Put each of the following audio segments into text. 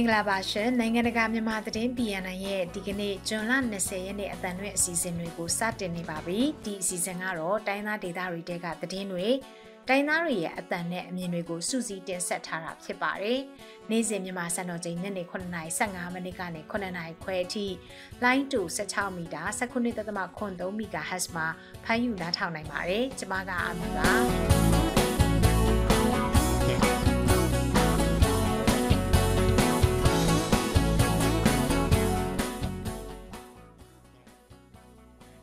င်္ဂလာပါရှင်နိုင်ငံတကာမြန်မာသတင်း PNN ရဲ့ဒီကနေ့ဇွန်လ20ရက်နေ့အသံလွှင့်အစီအစဉ်တွေကိုစတင်နေပါပြီဒီအစီအစဉ်ကတော့တိုင်းသားဒေသတွေတဲကသတင်းတွေတိုင်းသားတွေရဲ့အသံနဲ့အမြင်တွေကိုစူးစီးတင်ဆက်ထားတာဖြစ်ပါတယ်နေ့စဉ်မြန်မာစံတော်ချိန်ညနေ9:55မိနစ်ကနေ9:00ခွဲအထိ line to 16မီတာ19.3 MHz မှာဖမ်းယူနားထောင်နိုင်ပါတယ်ကျွန်မကအမီပါ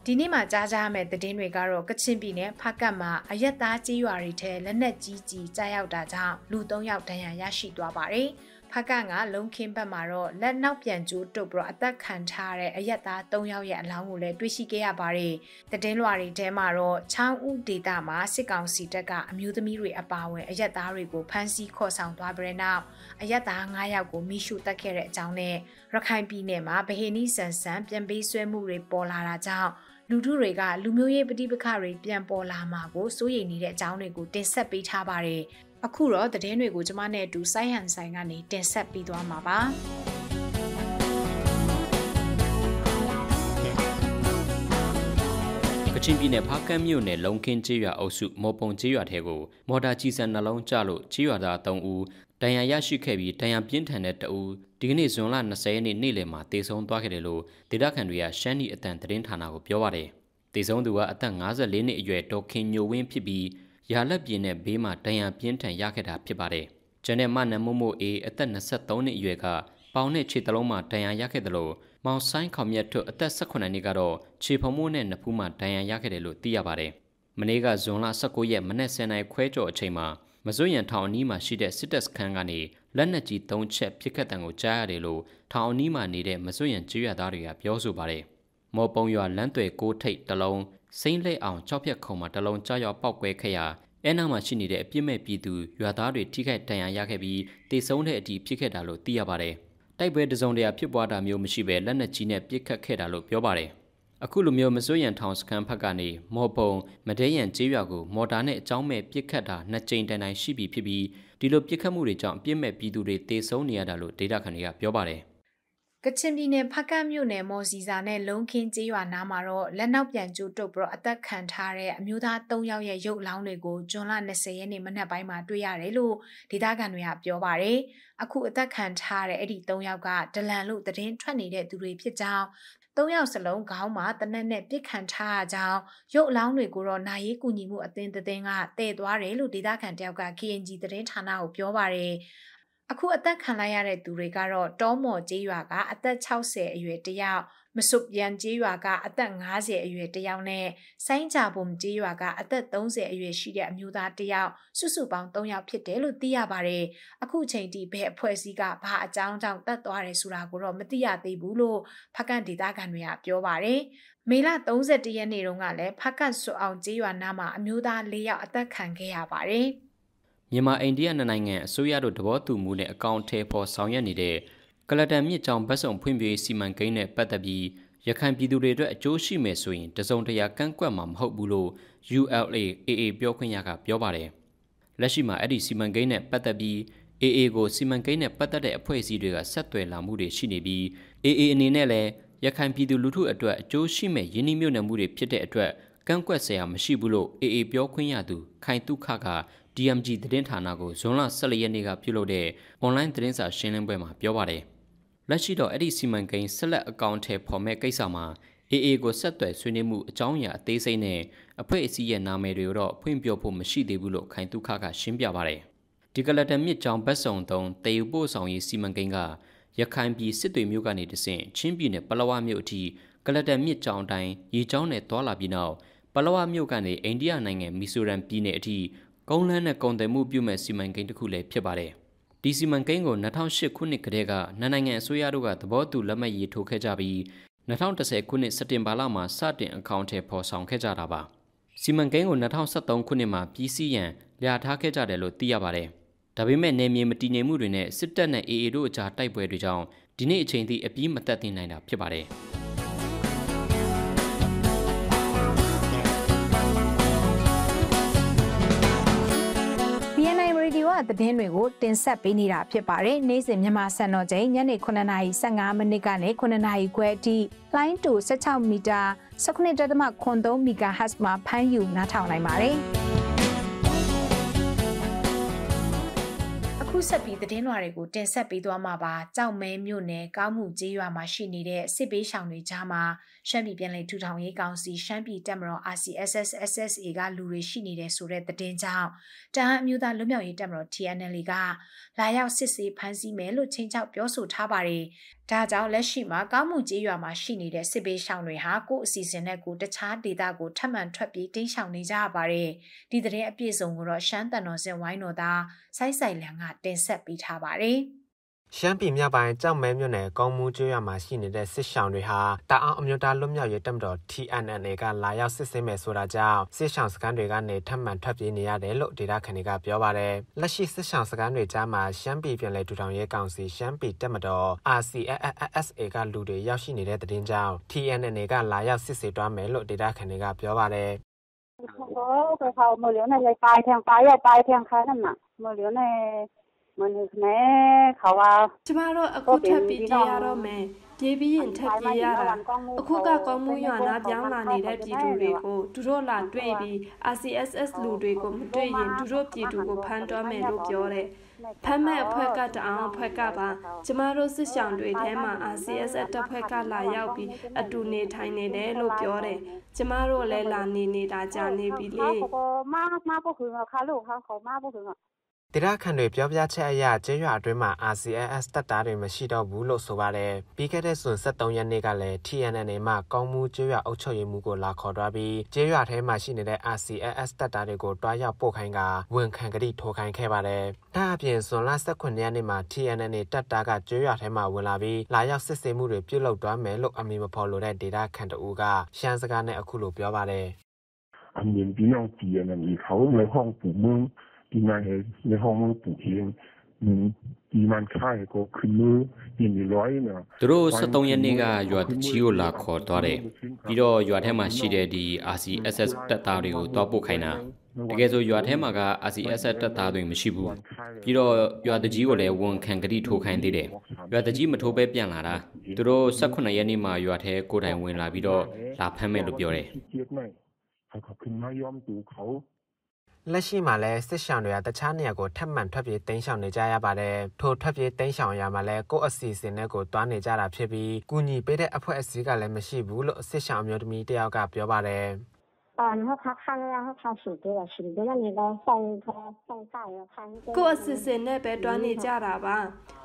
ဒီနေ့မှကြားကြရမယ့်သတင်းတွေကတော့ကချင်ပြည်နယ်ဖားကတ်မှာအရက်သားကြေးရွာတွေထဲလက်နက်ကြီးကြီးကြားရောက်တာကြောင့်လူ၃ယောက်ဒဏ်ရာရရှိသွားပါတယ်။ဖားကတ်ကလုံခင်းဘက်မှာတော့လက်နောက်ပြန်ကျိုးတုပ်ပြီးအသက်ခံထားတဲ့အရက်သား၃ယောက်ရဲ့အလောင်းကိုလည်းတွေ့ရှိခဲ့ရပါတယ်။သတင်းလွှာတွေထဲမှာတော့ချောင်းဦးဒေသမှာစစ်ကောင်စီတပ်ကအမျိုးသမီးတွေအပါအဝင်အရက်သားတွေကိုဖမ်းဆီးခေါ်ဆောင်သွားပြီးတဲ့နောက်အရက်သား၅ယောက်ကိုမိရှုတက်ခဲ့တဲ့အကြောင်းနဲ့ရခိုင်ပြည်နယ်မှာဗဟေနီဆန်ဆန်ပြန်ပေးဆွဲမှုတွေပေါ်လာတာကြောင့်လူထုတွေကလူမျိုးရေးပဋိပက္ခတွေပြန်ပေါ်လာမှာကိုစိုးရိမ်နေတဲ့အကြောင်းတွေကိုတင်ဆက်ပေးထားပါတယ်။အခုတော့သတင်းတွေကိုကျွန်မနဲ့အတူဆိုင်းဟန်ဆိုင်ကနေတင်ဆက်ပေးသွားမှာပါ။ချင်းပြည်နယ်ဖားကန်းမြို့နယ်လုံခင်းကျေးရွာအုပ်စုမော်ပုံကျေးရွာထဲကိုမော်တာကြီးစံနှလုံးကျလို့ကျေးရွာသား3ဦးဒဏ်ရာရရှိခဲ့ပြီးဒဏ်ရာပြင်းထန်တဲ့တအူဒီကနေ့ဇွန်လ20ရက်နေ့နေ့လယ်မှာတေဆုံးသွားခဲ့တယ်လို့ဒေတာခန်တွေကရှမ်းနီအတန်သတင်းဌာနကိုပြောပါတယ်။တေဆုံးသူကအသက်54နှစ်အရွယ်ဒေါခင်ညိုဝင်းဖြစ်ပြီးရာလက်ပြင်းနဲ့ဘေးမှာဒဏ်ရာပြင်းထန်ရခဲ့တာဖြစ်ပါတယ်။ဂျန်နဲ့မနမို့မို့အေးအသက်23နှစ်အရွယ်ကပေါင်နဲ့ခြေတလုံးမှာဒဏ်ရာရခဲ့တယ်လို့မောင်ဆိုင်ခေါမြတ်ထွတ်အသက်18နှစ်ကတော့ခြေဖုံမိုးနဲ့နဖူးမှာဒဏ်ရာရခဲ့တယ်လို့သိရပါတယ်။မနေ့ကဇွန်လ19ရက်မနေ့10နိုင်ခွဲကျော်အချိန်မှာမစွရန်ထောင်အနီးမှာရှိတဲ့စစ်တပ်စခန်းကနေလက်နက်ကြီး၃ချက်ပစ်ခတ်တံကိုကြားရတယ်လို့ထောင်အနီးမှာနေတဲ့မစွရန်ကျေးရွာသားတွေကပြောဆိုပါတယ်။မော်ပုံရွာလမ်းတွေကိုထိတ်တလုံးစိမ့်လက်အောင်၆ဖြက်ခုံမှာတလုံးကြားရောက်ပောက်ကွဲခဲ့ရာအဲနာမှာရှိနေတဲ့အပြစ်မဲ့ပြည်သူရွာသားတွေထိခိုက်ဒဏ်ရာရခဲ့ပြီးတေဆုံးတဲ့အထိဖြစ်ခဲ့တာလို့သိရပါတယ်။တိုက်ပွဲတစုံတရာဖြစ်ပွားတာမျိုးမရှိဘဲလက်နက်ကြီးနဲ့ပစ်ခတ်ခဲ့တာလို့ပြောပါတယ်။အခုလိုမျိုးမစိုးရန်ထောင်စခန်းဘက်ကနေမော်ပုံမဒဲရန်ကျေးရွာကိုမော်တာနဲ့အကြောင်းမဲ့ပစ်ခတ်တာနှစ်ကြိမ်တန်တန်ရှိပြီဖြစ်ပြီးဒီလိုပစ်ခတ်မှုတွေကြောင့်အပြစ်မဲ့ပြည်သူတွေတေဆုံးနေရတာလို့ဒေတာခန်တွေကပြောပါတယ်ကချင်ပြည်နယ်ဖကတ်မြို့နယ်မော်စီစာနဲ့လုံခင်းကျေးရွာနားမှာတော့လက်နောက်ပြန်ကျူးတုတ်ပြီးတော့အသက်ခံထားတဲ့အမျိုးသား၃ယောက်ရဲ့ရုပ်လောင်းတွေကိုဂျွန်လ20ရက်နေ့မနက်ပိုင်းမှာတွေ့ရတယ်လို့ဒေသခံတွေကပြောပါတယ်။အခုအသက်ခံထားတဲ့အဲ့ဒီ၃ယောက်ကဒလန်လို့သတင်းထွက်နေတဲ့သူတွေဖြစ်ကြောင်းသုံးယောက်စလုံးခေါင်းမှာတနက်နဲ့ပြစ်ခံထားရကြောင်းရုပ်အလောင်းတွေကိုတော့နိုင်ရေးကူညီမှုအသင်းတသင်းကတည်သွားတယ်လို့ဒေသခံတယောက်က KNG သတင်းဌာနကိုပြောပါတယ်အခုအသက်ခံလိုက်ရတဲ့သူတွေကတော့တောမော်ကျေးရွာက အသက်60အရွယ်တယောက်မစွပ်ပြန်ကျေးရွာက အသက်50အရွယ်တယောက်နဲ့ဆိုင်းကြပုံကျေးရွာကအသက်30အရွယ်ရှိတဲ့အမျိုးသားတယောက်စုစုပေါင်း3ယောက်ဖြစ်တယ်လို့သိရပါတယ်။အခုချိန်ထိဘယ်အဖွဲ့အစည်းကဘာအကြောင်းကြောင့်တတ်သွားတယ်ဆိုတာကိုတော့မသိရသေးဘူးလို့ဖကန်ဒေတာကန်တွေကပြောပါတယ်။မေလ31ရက်နေ့တုန်းကလည်းဖကန်စွအောင်ကျေးရွာနားမှာအမျိုးသား၄ယောက်အသက်ခံခဲ့ရပါတယ်။မြန်မာအိန္ဒိယနှစ်နိုင်ငံအစိုးရတို့သဘောတူမှုနဲ့အကောင့်ထဲပေါ်ဆောင်ရွက်နေတဲ့ကလတန်မြစ်ကြောင်ဘတ်စုံဖွံ့ဖြိုးရေးစီမံကိန်းနဲ့ပတ်သက်ပြီးရခိုင်ပြည်သူတွေအတွက်အကျိုးရှိမယ်ဆိုရင်တစုံတရာကန့်ကွက်မှာမဟုတ်ဘူးလို့ ULA AA ပြောခွင့်ရကပြောပါတယ်။လက်ရှိမှာအဲ့ဒီစီမံကိန်းနဲ့ပတ်သက်ပြီး AA ကိုစီမံကိန်းနဲ့ပတ်သက်တဲ့အဖွဲ့အစည်းတွေကဆက်သွယ်လာမှုတွေရှိနေပြီး AA အနေနဲ့လည်းရခိုင်ပြည်သူလူထုအတွက်အကျိုးရှိမဲ့ယင်းနှိမ့်မြုပ်နှံမှုတွေဖြစ်တဲ့အတွက်ကန့်ကွက်စရာမရှိဘူးလို့ AA ပြောခွင့်ရသူခိုင်တုခက DMG သတင်းဌာနကိုဇွန်လ14ရက်နေ့ကပြုလုပ်တဲ့အွန်လိုင်းသတင်းစာရှင်းလင်းပွဲမှာပြောပါတယ်။လက်ရှိတော့အဲ့ဒီစီမံကိန်းဆက်လက်အကောင့်ထဲပေါ်မဲ့ကိစ္စမှာ AA ကိုဆက်သွယ်ဆွေးနွေးမှုအကြောင်းအရာအသေးစိတ်နဲ့အဖွဲ့အစည်းရဲ့နာမည်တွေကိုတော့ဖွင့်ပြဖို့မရှိသေးဘူးလို့ခိုင်တုခကရှင်းပြပါတယ်။ဒီကလတမြစ်ကြောင်ဘက်ဆောင်တုံးတေယူပို့ဆောင်ရေးစီမံကိန်းကရခိုင်ပြည်စစ်တွေမြို့ကနေတဆင့်ချင်းပြည်နယ်ပလောဝမြို့အထိကလတမြစ်ကြောင်တိုင်းရေချောင်းနယ်သွားလာပြီးနောက်ပလောဝမြို့ကနေအိန္ဒိယနိုင်ငံမီဇိုရမ်ပြည်နယ်အထိကုန်းလန်းနဲ့ကုန်သွယ်မှုပြုမဲ့စီမံကိန်းတစ်ခုလည်းဖြစ်ပါတယ်။ဒီစီမံကိန်းကို2008ခုနှစ်ကတည်းကနိုင်ငံအစိုးရတို့ကသဘောတူလက်မှတ်ရေးထိုးခဲ့ကြပြီး2010ခုနှစ်စက်တင်ဘာလမှာစတင်အကောင့်ထဲပေါ်ဆောင်ခဲ့ကြတာပါစီမံကိန်းကို2013ခုနှစ်မှာပြည်စည်းရန်လျာထားခဲ့ကြတယ်လို့သိရပါတယ်ဒါပေမဲ့နေမြေမတည်ငြိမ်မှုတွေနဲ့စစ်တပ်နဲ့ AA တို့အကြားတိုက်ပွဲတွေကြောင့်ဒီနေ့အချိန်ထိအပြီးမသက်တင်နိုင်တာဖြစ်ပါတယ်သတင်းတွေကိုတင်ဆက်ပေးနေတာဖြစ်ပါတယ်။နေ့စဉ်မြန်မာစံတော်ချိန်ညနေ9:55မိနစ်ကနေ9:00ခွဲအထိလိုင်းတူ16မီတာ19.3 MHz မှာဖမ်းယူနားထောင်နိုင်ပါတယ်။ခုဆက်ပြီးသတင်းလွှာတွေကိုတင်ဆက်ပေးသွားမှာပါကြောက်မဲမြို့နယ်ကောင်းမှုကြီးရွာမှာရှိနေတဲ့စစ်ပေးရှောင်တွေကြားမှာရှမ်းပြည်ပြည်လဲထူထောင်ရေးကောင်စီရှမ်းပြည်တပ်မတော် RCSS SSA ကလူတွေရှိနေတယ်ဆိုတဲ့သတင်းကြောင့်တဟန်းအမျိုးသားလွတ်မြောက်ရေးတပ်မတော် TNL ကလာရောက်စစ်ဆေးဖမ်းဆီးမယ်လို့ချင်းချောက်ပြောဆိုထားပါတယ်။ဒါကြောင့်လက်ရှိမှာကောင်းမှုကြေးရွာမှာရှိနေတဲ့စစ်ဘေးရှောင်တွေဟာကိုယ့်အစီအစဉ်နဲ့ကိုယ်တခြားဒေသကိုထပ်မံထွက်ပြေးတိမ်းရှောင်နေကြရပါတယ်။ဒီသတင်းအပြည့်စုံကိုတော့ရှမ်းတန်တော်စင်ဝိုင်းတော်သားစိုက်ဆိုင်လန်ကတင်ဆက်ပေးထားပါတယ်။ရှမ်းပြည်မြောက်ပိုင်းကြောက်မဲမြို့နယ်ကောင်းမှုကျွော်မှာရှိနေတဲ့စစ်ရှောင်တွေဟာတာအောင်အမျိုးသားလွတ်မြောက်ရေးတပ်မတော် TNNA ကလာရောက်စစ်ဆင်မယ်ဆိုတာကြောင့်စစ်ရှောင်စခန်းတွေကနေထပ်မံထွက်ပြေးနေရတယ်လို့ဒေတာခန်တွေကပြောပါတယ်။လက်ရှိစစ်ရှောင်စခန်းတွေကြားမှာရှမ်းပြည်ပြည်လဲတူထောင်ရဲကောင်စီရှမ်းပြည်တပ်မတော် RCSSA ကလူတွေရောက်ရှိနေတဲ့တဲ့တင်ကြောင့် TNNA ကလာရောက်စစ်ဆေးတွားမယ်လို့ဒေတာခန်တွေကပြောပါတယ်။哦，这好，没留那些白天白夜白天开的嘛，没留那。မနေခမဲခဝါကျမတို့အခုထပ်ပြီးကြရတော့မယ်ပြေးပြီးရင်ထပ်ပြေးရတာအခုကကောင်းမှုရွာနာပြောင်းလာနေတဲ့ပြည်သူတွေကိုသူတို့လာတွေ့ပြီး RCSS လူတွေကိုမတွေ့ရင်သူတို့ပြည်သူကိုဖမ်းတော့မယ်လို့ပြောတယ်ဖမ်းမဲ့အဖွဲ့ကတအောင်အဖွဲ့ကပါကျမတို့စစ်ဆောင်တွေထဲမှာ RCS တပ်ဖွဲ့ကလာရောက်ပြီးအတူနေထိုင်နေတယ်လို့ပြောတယ်ကျမတို့လည်းလာနေနေတာကြာနေပြီလေမမမပုတ်ခွေမခါလို့ခါခေါ်မပုတ်ခွေဒေသခံတွေပြောပြချက်အရကျေးရွာအတွင်းမှာ RCS တပ်သားတွေမရှိတော့ဘူးလို့ဆိုပါတယ်။ပြီးခဲ့တဲ့ဇွန်23ရက်နေ့ကလည်း TNN နဲ့မှကောင်းမှုကျေးရွာအုပ်ချုပ်ရေးမှူးကိုလာခေါ်သွားပြီးကျေးရွာထဲမှာရှိနေတဲ့ RCS တပ်သားတွေကိုတွားရောက်ပို့ခိုင်းကဝန်ခံကတိထိုးခိုင်းခဲ့ပါတယ်။ဒါအပြင်ဇွန်လ18ရက်နေ့မှာ TNN နဲ့တပ်သားကကျေးရွာထဲမှာဝင်လာပြီးလာရောက်စစ်ဆေးမှုတွေပြုလုပ်သွားမယ်လို့အမည်မဖော်လိုတဲ့ဒေသခံတဦးကရှမ်းစကားနဲ့အခုလိုပြောပါတယ်။အမြင်ပြီးတော့ TNN ကိုခေါ်မယ်ဟောင်းပူမှု die man hält, eine Hormone probieren, ဒီမန်ခါကိုခနူဒီနီလွိုင်းနော်သူတို့73ရက်နေ့ကရွာတချီကိုလာခေါ်သွားတယ်ပြီးတော့ရွာထဲမှာရှိတဲ့ဒီ RCSS တပ်သားတွေကိုတွားပို့ခိုင်းတာတကယ်ဆိုရွာထဲမှာက RCSS တပ်သားတွေမရှိဘူးပြီးတော့ရွာတကြီးကိုလည်းဝန်ခံကတိထိုးခိုင်းသေးတယ်ရွာတကြီးမထိုးပဲပြန်လာတာသူတို့18ရက်နေ့မှာရွာထဲကိုတိုင်ဝင်လာပြီးတော့လာဖမ်းမယ်လို့ပြောတယ်လက်ရှိမှာလည်းစစ်ရှောင်တွေကတခြားနေရာကိုထပ်မံထွက်ပြေးတိမ်းရှောင်နေကြရပါတယ်။ထိုထွက်ပြေးတိမ်းရှောင်ရမှာလည်းကိုယ့်အစီအစဉ်နဲ့ကိုတွားနေကြတာဖြစ်ပြီးကုညီပေးတဲ့အဖွဲ့အစည်းကလည်းမရှိဘူးလို့စစ်ရှောင်အမျိုးသမီးတယောက်ကပြောပါတယ်။啊，然后他看了，然后他数对了，数对了，你再上一颗，上下一个看。ကိုယ့်အစစ်စင်နဲ့ပဲတွားနေကြတာပါ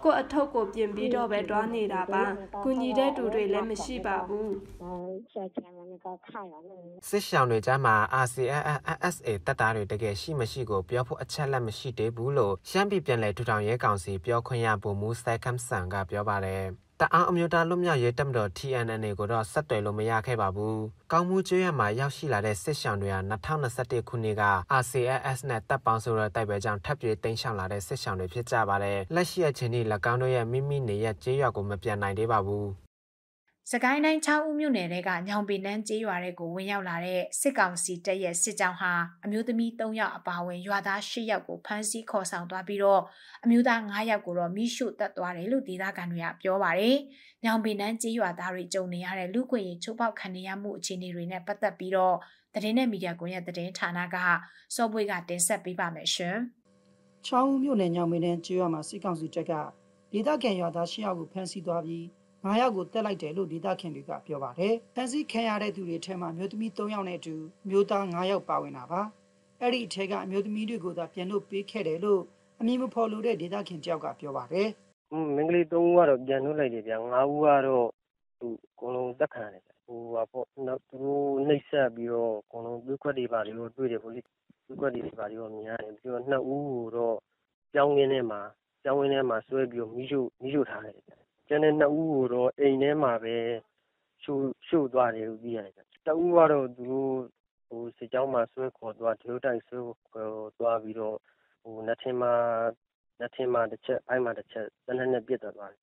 ကိုယ့်အထုပ်ကိုပြင်ပြီးတော့ပဲတွားနေတာပါကုညီတဲ့တူတွေလည်းမရှိပါဘူးစစ်ရှောင်တွေကြားမှာ RCSSA တပ်သားတွေတကယ်ရှိမရှိကိုပြောဖို့အချက်လက်မရှိသေးဘူးလို့ရှမ်းပြည်ပြည်နယ်ထူထောင်ရဲကောင်စီပြောခွင့်ရဗိုလ်မှူးစိုက်ခမ်ဆန်ကပြောပါတယ်တအားအမျိုးသားလွတ်မြောက်ရေးတပ်မတော် TNN ကိုတော့ဆက်သွယ်လို့မရခဲ့ပါဘူး။ကောင်းမှုကျွေးရမှာရောက်ရှိလာတဲ့စစ်ရှောင်တွေဟာ2021ခုနှစ်က RCSS နဲ့တပ်ပေါင်းဆိုတဲ့တိုက်ပွဲကြောင့်ထပ်ပြေးတိမ်းရှောင်လာတဲ့စစ်ရှောင်တွေဖြစ်ကြပါတယ်။လက်ရှိအချိန်ထိ၎င်းတို့ရဲ့မိမိနေရကျေးရွာကိုမပြန်နိုင်သေးပါဘူး။စကိုင်းတိုင်းချောင်းဦးမြို့နယ်ထဲကညောင်ပင်နန်းကျေးရွာတွေကိုဝင်ရောက်လာတဲ့စစ်ကောင်စီတပ်ရဲ့စစ်ကြောင်းဟာအမျိုးသမီး3ယောက်အပါအဝင်ရွာသား8ယောက်ကိုဖမ်းဆီးခေါ်ဆောင်သွားပြီးတော့အမျိုးသား9ယောက်ကိုတော့မိရှုတပ်သွားတယ်လို့ဒေသခံတွေကပြောပါတယ်။ညောင်ပင်နန်းကျေးရွာသားတွေကြုံနေရတဲ့လူ့ခွင့်ရေးချိုးဖောက်ခံရမှုအခြေအနေတွေနဲ့ပတ်သက်ပြီးတော့သတင်းနဲ့မီဒီယာကွန်ရက်သတင်းဌာနကစောပွေကတင်ဆက်ပေးပါမယ်ရှင်။ချောင်းဦးမြို့နယ်ညောင်ပင်နန်းကျေးရွာမှာစစ်ကောင်စီတပ်ကဒေသခံရွာသား8ယောက်ကိုဖမ်းဆီးသွားပြီး9ယောက်ကိုတက်လိုက်တယ်လို့ဒေသခင်တွေကပြောပါတယ်။ဖန်စီခံရတဲ့သူတွေထဲမှာမျိုးသမီး3ယောက်နဲ့အတူမျိုးသား9ယောက်ပါဝင်တာပါ။အဲ့ဒီအထက်ကအမျိုးသမီးတွေကိုသာပြန်လို့ပေးခဲ့တယ်လို့အမည်မဖော်လိုတဲ့ဒေသခင်တယောက်ကပြောပါတယ်။ဟွန်းမင်္ဂလိ3ဦးကတော့ပြန်လို့လိုက်တယ်ဗျာ9ဦးကတော့သူအကုန်လုံးတက်ခံရတယ်ဟိုပါပေါ့နောက်သူတို့နှိပ်စက်ပြီးတော့အကုန်လုံးတွေ့ခွက်တွေပါလို့တွေ့တယ်ဟိုလေတွေ့ခွက်တွေပါလို့မြင်ရတယ်ပြီးတော့နှစ်ဦးကိုတော့ကြောင်းရင်းထဲမှာကြောင်းရင်းထဲမှာဆွဲပြီးတော့မိရှုမိရှုထားတယ်ကျန်တဲ့နှစ်ဦးကိုတော့အိမ်ထဲမှာပဲရှို့သွားတယ်လို့သိရတယ်။တဦးကတော့သူတို့စစ်ကြောင်းမှာဆွဲခေါ်သွား၊တမြို့တိုက်ဆွဲခေါ်သွားပြီးတော့နတ်ထင်မှာတချက်၊အဲဒီမှာတချက်သေနတ်နဲ့ပစ်သတ်သွားတယ်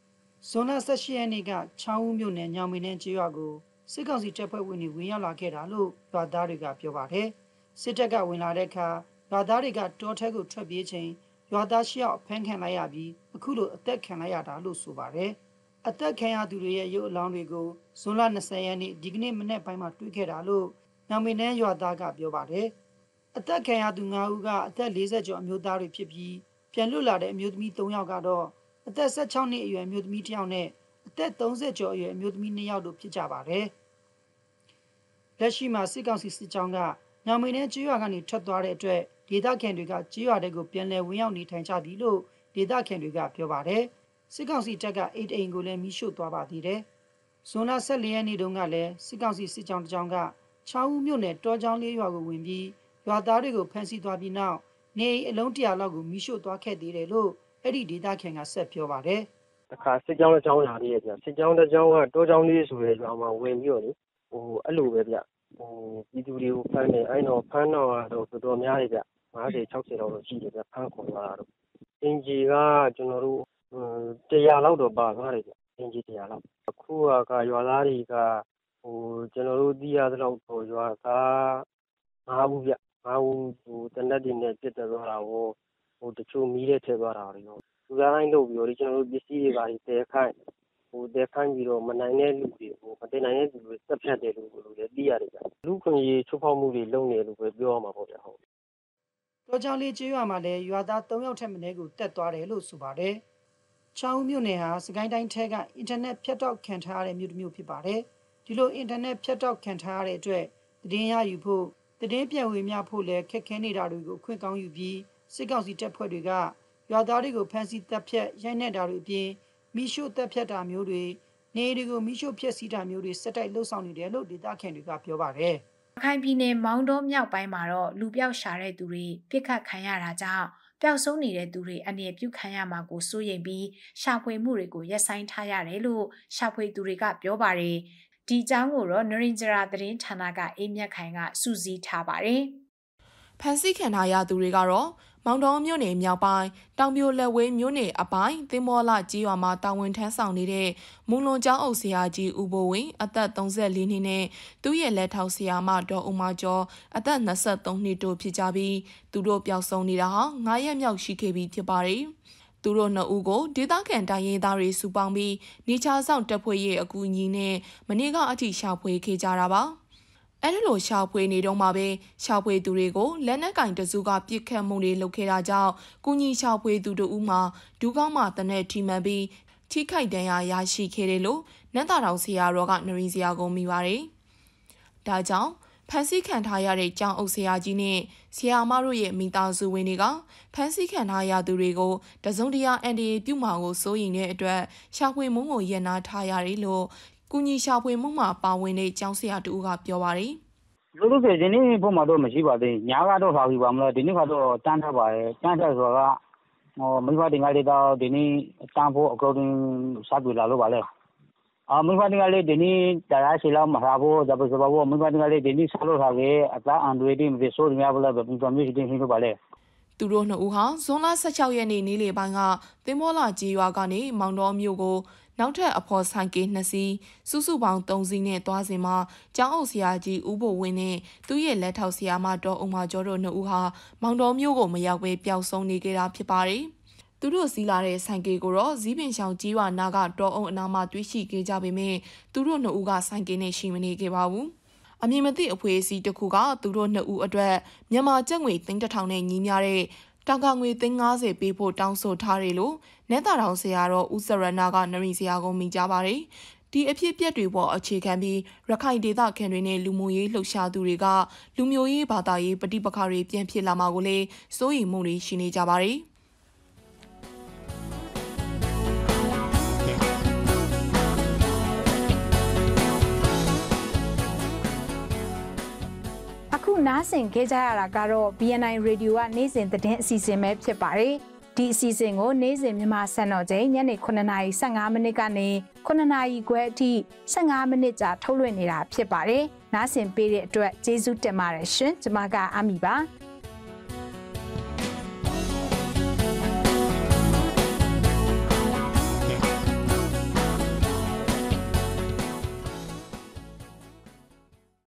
။ဇွန်လ၁၈ရက်နေ့ကချောင်းဦးမြို့နယ်ညောင်ပင်တန်းကျေးရွာကိုစစ်ကောင်စီတပ်ဖွဲ့ဝင်တွေဝင်ရောက်လာခဲ့တာလို့ရွာသားတွေကပြောပါတယ်။စစ်တပ်ကဝင်လာတဲ့အခါရွာသားတွေကတောထဲကိုထွက်ပြေးချိန်ရွာသားရှောက်ဖမ်းခံလိုက်ရပြီးအခုလိုအသက်ခံလိုက်ရတာလို့ဆိုပါတယ်။အသက်ခံရသူတွေရဲ့ရုပ်အလောင်းတွေကိုဇွန်လ20ရက်နေ့ဒီကနေ့မနေ့ပိုင်းမှာတွေ့ခဲ့တာလို့နောင်မင်းနှန်းရွာသားကပြောပါတယ်။အသက်ခံရသူ9ဦးကအသက်40ကျော်အမျိုးသားတွေဖြစ်ပြီးပြန်လွတ်လာတဲ့အမျိုးသမီး3ယောက်ကတော့အသက်16နှစ်အရွယ်အမျိုးသမီးတစ်ယောက်နဲ့အသက်30ကျော်အရွယ်အမျိုးသမီး2ယောက်တို့ဖြစ်ကြပါတယ်။လက်ရှိမှာစစ်ကောင်စီစစ်ကြောင်းကညောင်မင်းနဲ့ကျွော်ကနေထွက်သွားတဲ့အတွက်ဒေသခံတွေကကြေးရွာတွေကိုပြန်လည်ဝင်ရောက်နေထိုင်ကြပြီလို့ဒေသခံတွေကပြောပါတယ်စစ်ကောင်စီတပ်ကအိတ်အိမ်ကိုလည်းမိရှို့သွားပါသေးတယ်ဇွန်လ14ရက်နေ့တုန်းကလည်းစစ်ကောင်စီစစ်ကြောင်းတစ်ကြောင်းကချောင်းဦးမြို့နယ်တောချောင်းလေးရွာကိုဝင်ပြီးရွာသားတွေကိုဖမ်းဆီးသွားပြီးနောက်နေအလုံးတရာလောက်ကိုမိရှို့သွားခဲ့သေးတယ်လို့အဲ့ဒီဒေသခံကဆက်ပြောပါတယ်တခါစစ်ကြောင်းတစ်ကြောင်းလာသေးရဲ့ဗျစစ်ကြောင်းတစ်ကြောင်းကတောချောင်းလေးဆိုတဲ့ရွာမှာဝင်ပြီးတော့လေဟိုအဲ့လိုပဲဗျဟိုပြည်သူတွေကိုဖမ်းတယ်အဲ့တော့ဖမ်းတော့တော့တော်တော်များတယ်ဗျ50 60လောက်တော့ရှိတယ်ဗျဖမ်းခေါ်သွားတာတော့အင်ဂျီက ကျွန်တော်တို့100လောက်တော့ပါသွားတယ်ဗျအင်ဂျီ100လောက်အခုကရွာသားတွေကဟိုကျွန်တော်တို့သိရသလောက်တော့ရွာသား5ဦးဗျ5ဦးဟိုတနက်တွေနဲ့ပြစ်တက်သွားတာဟိုဟိုတချို့မီးတဲ့ထဲသွားတာတွေတော့လူသားတိုင်းလုပ်ပြီးတော့ကျွန်တော်တို့ပစ္စည်းတွေပါတွေတဲခိုင်းဟိုတဲခိုင်းပြီးတော့မနိုင်တဲ့လူတွေဟိုမတင်နိုင်တဲ့လူတွေစက်ဖြတ်တယ်လို့လို့လည်းသိရတယ်ဗျလူခွင့်ရေးချိုးဖောက်မှုတွေလုပ်နေလို့ပဲပြောရမှာပေါ့ဗျဟုတ်တော်ချောင်းလေးကျွော်မှာလည်းရွာသား၃ယောက်ထက်မနည်းကိုတက်သွားတယ်လို့ဆိုပါတယ်။ချောင်းမြို့နယ်ဟာစကိုင်းတိုင်းထဲကအင်တာနက်ဖြတ်တောက်ခံထားရတဲ့မြို့တစ်မြို့ဖြစ်ပါတယ်။ဒီလိုအင်တာနက်ဖြတ်တောက်ခံထားရတဲ့အတွက်သတင်းရယူဖို့သတင်းပြန်ဝေမျှဖို့လည်းခက်ခဲနေတာတွေကိုခွင့်ကောင်းယူပြီးစစ်ကောင်စီတပ်ဖွဲ့တွေကရွာသားတွေကိုဖမ်းဆီးတပ်ဖြတ်ရိုက်နှက်တာတွေအပြင်မိရှုတပ်ဖြတ်တာမျိုးတွေနေတွေကိုမိရှုဖျက်ဆီးတာမျိုးတွေစက်တိုက်လှုပ်ဆောင်နေတယ်လို့ဒေသခံတွေကပြောပါတယ်။ခိုင်ပြည်နယ်မောင်းတောမြောက်ပိုင်းမှာတော့လူပျောက်ရှာတဲ့သူတွေပြစ်ခတ်ခံရတာကြောင့်ပျောက်ဆုံးနေတဲ့သူတွေအနေပြုခံရမှာကိုစိုးရိမ်ပြီးရှာဖွေမှုတွေကိုရပ်ဆိုင်းထားရတယ်လို့ရှာဖွေသူတွေကပြောပါတယ်။ဒီအကြောင်းကိုတော့နရင်ဂျရာသတင်းဌာနကအေးမြတ်ခိုင်ကစူးစီးထားပါတယ်။ဖန်ဆီးခံထားရသူတွေကတော့မောင်တော်မြို့နယ်မြောက်ပိုင်းတောင်ပြိုလက်ဝဲမြို့နယ်အပိုင်းသင်္ဘောလကြီးရွာမှာတာဝန်ထမ်းဆောင်နေတဲ့မုံလွန်ကျောင်းအုပ်ဆရာကြီးဦးဘိုဝင်အသက်34နှစ်နဲ့သူ့ရဲ့လက်ထောက်ဆရာမဒေါ်အုံမကျော်အသက်23နှစ်တို့ဖြစ်ကြပြီးသူတို့ပျောက်ဆုံးနေတာဟာ9ရက်မြောက်ရှိခဲ့ပြီဖြစ်ပါတယ်ူတို့နှစ်ဦးကိုဒေသခံတိုင်းရင်းသားတွေစုပေါင်းပြီးနေချာဆောင်တပ်ဖွဲ့ရဲ့အကူအညီနဲ့မနေ့ကအထိရှာဖွေခဲ့ကြတာပါ။အဲဒီလိုရှာဖွေနေတုန်းမှာပဲရှာဖွေသူတွေကိုလက်နက်ကင်တစုက ပြစ်ခတ်မှုတွေလုပ်ခဲ့တာကြောင့်ကုညီရှာဖွေသူတို့ဦးမှာဒူးကောင်းမှတနက်ထိမှန်ပြီးထိခိုက်ဒဏ်ရာရရှိခဲ့တယ်လို့နန်းသာတော်ဆရာတော်ကနရီဆရာကိုမိပါတယ်။ဒါကြောင့်ဖန်ဆီးခံထားရတဲ့ကျောင်းအုပ်ဆရာကြီးနဲ့ဆရာမတို့ရဲ့မိသားစုဝင်တွေကဖန်ဆီးခံထားရသူတွေကိုတစုံတရာအန်ဒီပြုမှာကိုစိုးရိမ်တဲ့အတွက်ရှာဖွေမှုကိုရန်နာထားရတယ်လို့ကူညီရှာဖွေမှုမှာပါဝင်တဲ့ကျောင်းဆရာတူကပြောပါရယ်လို့လို့ဆိုဒီနေ့ပုံမှာတော့မရှိပါသေးဘူးညာကတော့ထားပြီပါမလားဒီနေ့ကတော့တန်းထားပါတယ်တန်းထားဆိုတော့ဟိုမိဘတင်ကလေးတော့ဒီနေ့တန်းဖို့အကုန်လုံးစပြလာလို့ပါလေအာမိဘတင်ကလေးဒီနေ့တရားရှိလောက်မထားဖို့ဒါပေမဲ့ဘောမိဘတင်ကလေးဒီနေ့ဆက်လို့ထားခဲ့အသားအန်ဒရီတင်ပြေဆိုးရများဘလားပုံစံမျိုးရှိတင်ဟင်းလို့ပါလေသူတို့နှစ်ဦးဟာဇွန်လ16ရက်နေ့နေ့လယ်ပိုင်းကသင်းမောလာကြီးရွာကနေမောင်တော်မြို့ကိုနောက်ထပ်အဖော်ဆိုင်ကေ2စီးစုစုပေါင်း3စီးနဲ့သွားစဉ်မှာကျောင်းအုပ်ဆရာကြီးဦးဘိုဝင်းနဲ့သူ့ရဲ့လက်ထောက်ဆရာမဒေါ်အုံမာကျော်တို့နှစ်ဦးဟာမောင်တော်မျိုးကိုမရောက်ဘဲပျောက်ဆုံးနေကြတာဖြစ်ပါတယ်။သူတို့စီးလာတဲ့ဆိုင်ကေကိုတော့ဇီးပင်ရှောင်ကြီးဝါနာကတော်အောင်အနာမှာတွေးရှိခဲ့ကြပေမဲ့သူတို့နှစ်ဦးကဆိုင်ကေနဲ့ရှိမနေခဲ့ပါဘူး။အမည်မသိအဖွဲ့အစည်းတစ်ခုကသူတို့နှစ်ဦးအတွက်မြန်မာကျပ်ငွေ3000နဲ့ညီမျှတဲ့တောင်ကငွေသိန်း90ပေးဖို့တောင်းဆိုထားတယ်လို့နေသာတောင်ဆရာတော်ဦးစရဏကနရီဆရာကိုမိကြပါတယ်ဒီအဖြစ်အပျက်တွေပေါ်အခြေခံပြီးရခိုင်ဒေသခံတွေနဲ့လူမှုရေးလှုပ်ရှားသူတွေကလူမျိုးရေးဘာသာရေးပဋိပက္ခတွေပြန်ဖြစ်လာမှာကိုလည်းစိုးရိမ်မှုတွေရှိနေကြပါတယ်။အခုနားဆင်ခဲ့ကြရတာကတော့ BNI Radio ကနေ့စဉ်သတင်းအစီအစဉ်ပဲဖြစ်ပါတယ်။ဒီအစီအစဉ်ကိုနေ့စဉ်မြန်မာစံတော်ချိန်ညနေ9:55မိနစ်ကနေ9:00ခွဲအထိ15မိနစ်ကြာထုတ်လွှင့်နေတာဖြစ်ပါတယ်။နားဆင်ပေးတဲ့အတွက်ကျေးဇူးတင်ပါတယ်ရှင်။ကျွန်မကအမီပါ။